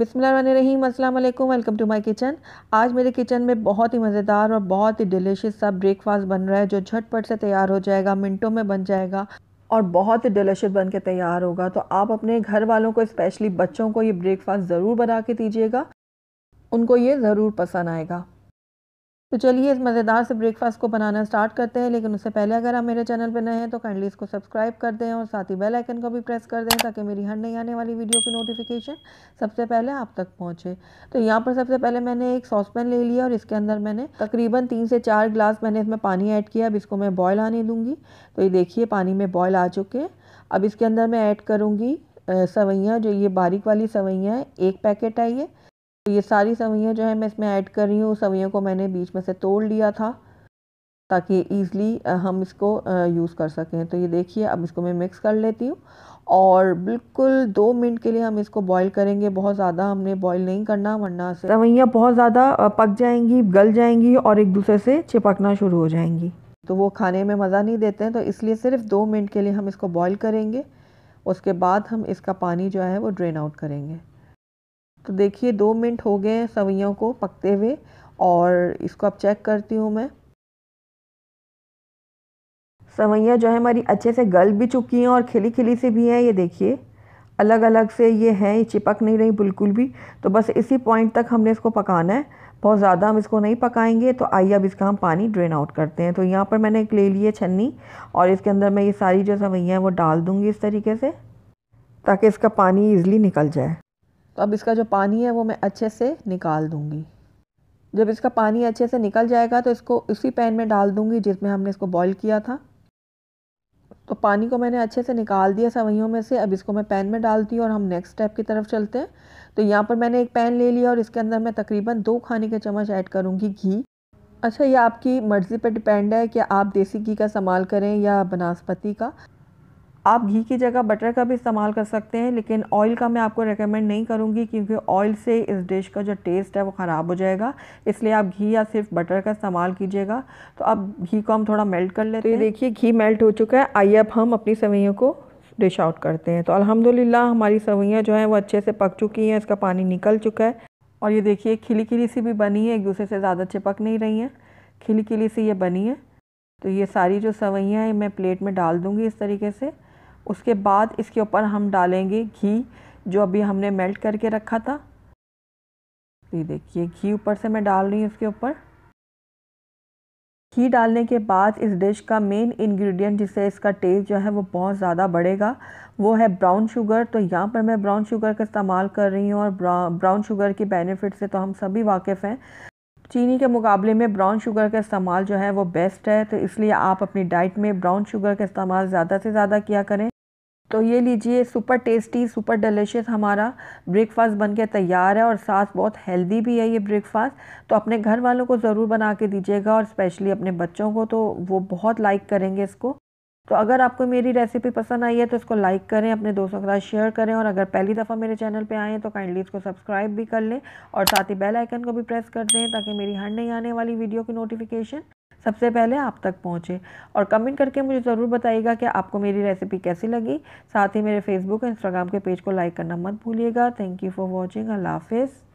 बिसमीम अस्सलाम वालेकुम वेलकम टू माय किचन आज मेरे किचन में बहुत ही मज़ेदार और बहुत ही डिलीशियस सा ब्रेकफास्ट बन रहा है जो झटपट से तैयार हो जाएगा मिनटों में बन जाएगा और बहुत ही डिलीशियस बन के तैयार होगा तो आप अपने घर वालों को स्पेशली बच्चों को ये ब्रेकफास्ट ज़रूर बना के दीजिएगा उनको ये ज़रूर पसंद आएगा तो चलिए इस मज़ेदार से ब्रेकफास्ट को बनाना स्टार्ट करते हैं लेकिन उससे पहले अगर आप मेरे चैनल पर नए हैं तो काइंडली इसको सब्सक्राइब कर दें और साथ ही बेल आइकन को भी प्रेस कर दें ताकि मेरी हर नई आने वाली वीडियो की नोटिफिकेशन सबसे पहले आप तक पहुँचे तो यहाँ पर सबसे पहले मैंने एक सॉस पैन ले लिया और इसके अंदर मैंने तकरीबन तीन से चार ग्लास मैंने इसमें पानी ऐड किया अब इसको मैं बॉयल आने दूँगी तो ये देखिए पानी में बॉयल आ चुके हैं अब इसके अंदर मैं ऐड करूँगी सवैयाँ जो ये बारीक वाली सवैयाँ हैं एक पैकेट है ये तो ये सारी सवैयाँ जो है मैं इसमें ऐड कर रही हूँ सवैयों को मैंने बीच में से तोड़ लिया था ताकि ईज़िली हम इसको यूज़ कर सकें तो ये देखिए अब इसको मैं मिक्स कर लेती हूँ और बिल्कुल दो मिनट के लिए हम इसको बॉईल करेंगे बहुत ज़्यादा हमने बॉईल नहीं करना वरना सवैयाँ बहुत ज़्यादा पक जाएंगी गल जाएंगी और एक दूसरे से चिपकना शुरू हो जाएंगी तो वो खाने में मज़ा नहीं देते हैं तो इसलिए सिर्फ दो मिनट के लिए हम इसको बॉईल करेंगे उसके बाद हम इसका पानी जो है वो ड्रेन आउट करेंगे तो देखिए दो मिनट हो गए हैं सवैयों को पकते हुए और इसको अब चेक करती हूँ मैं सवैयाँ जो है हमारी अच्छे से गल भी चुकी हैं और खिली खिली से भी हैं ये देखिए अलग अलग से ये हैं ये चिपक नहीं रही बिल्कुल भी तो बस इसी पॉइंट तक हमने इसको पकाना है बहुत ज़्यादा हम इसको नहीं पकाएंगे तो आइए अब इसका हम पानी ड्रेन आउट करते हैं तो यहाँ पर मैंने एक ले ली है छन्नी और इसके अंदर मैं ये सारी जो सवैयाँ हैं वो डाल दूँगी इस तरीके से ताकि इसका पानी ईज़िली निकल जाए तो अब इसका जो पानी है वो मैं अच्छे से निकाल दूँगी जब इसका पानी अच्छे से निकल जाएगा तो इसको उसी पैन में डाल दूँगी जिसमें हमने इसको बॉईल किया था तो पानी को मैंने अच्छे से निकाल दिया सवैयों में से अब इसको मैं पैन में डालती हूँ और हम नेक्स्ट स्टेप की तरफ चलते हैं तो यहाँ पर मैंने एक पैन ले लिया और इसके अंदर मैं तकरीबन दो खाने के चम्मच ऐड करूँगी घी अच्छा ये आपकी मर्ज़ी पर डिपेंड है कि आप देसी घी का इस्तेमाल करें या बनस्पति का आप घी की जगह बटर का भी इस्तेमाल कर सकते हैं लेकिन ऑयल का मैं आपको रेकमेंड नहीं करूँगी क्योंकि ऑयल से इस डिश का जो टेस्ट है वो ख़राब हो जाएगा इसलिए आप घी या सिर्फ बटर का इस्तेमाल कीजिएगा तो अब घी को हम थोड़ा मेल्ट कर लेते तो हैं देखिए घी मेल्ट हो चुका है आइए अब हम अपनी सवैयों को डिश आउट करते हैं तो अलहमदिल्ला हमारी सवैयाँ जो हैं वो अच्छे से पक चुकी हैं इसका पानी निकल चुका है और ये देखिए खिली खिली सी भी बनी है एक दूसरे से ज़्यादा चिपक नहीं रही हैं खिली खिली सी ये बनी है तो ये सारी जो सवैयाँ हैं मैं प्लेट में डाल दूँगी इस तरीके से उसके बाद इसके ऊपर हम डालेंगे घी जो अभी हमने मेल्ट करके रखा था ये देखिए घी ऊपर से मैं डाल रही हूँ इसके ऊपर घी डालने के बाद इस डिश का मेन इंग्रेडिएंट जिससे इसका टेस्ट जो है वो बहुत ज़्यादा बढ़ेगा वो है ब्राउन शुगर तो यहाँ पर मैं ब्राउन शुगर का इस्तेमाल कर रही हूँ और ब्राउन शुगर के बेनिफिट से तो हम सभी वाकिफ़ हैं चीनी के मुकाबले में ब्राउन शुगर का इस्तेमाल जो है वो बेस्ट है तो इसलिए आप अपनी डाइट में ब्राउन शुगर का इस्तेमाल ज़्यादा से ज़्यादा किया करें तो ये लीजिए सुपर टेस्टी सुपर डिलिशियस हमारा ब्रेकफास्ट बन के तैयार है और साथ बहुत हेल्दी भी है ये ब्रेकफास्ट तो अपने घर वालों को ज़रूर बना के दीजिएगा और स्पेशली अपने बच्चों को तो वो बहुत लाइक करेंगे इसको तो अगर आपको मेरी रेसिपी पसंद आई है तो इसको लाइक करें अपने दोस्तों के साथ शेयर करें और अगर पहली दफ़ा मेरे चैनल पे आए हैं तो काइंडली इसको सब्सक्राइब भी कर लें और साथ ही बेल आइकन को भी प्रेस कर दें ताकि मेरी हर नई आने वाली वीडियो की नोटिफिकेशन सबसे पहले आप तक पहुँचे और कमेंट करके मुझे ज़रूर बताइएगा कि आपको मेरी रेसिपी कैसी लगी साथ ही मेरे फेसबुक और इंस्टाग्राम के पेज को लाइक करना मत भूलिएगा थैंक यू फॉर वॉचिंग अल्लाह हाफिज़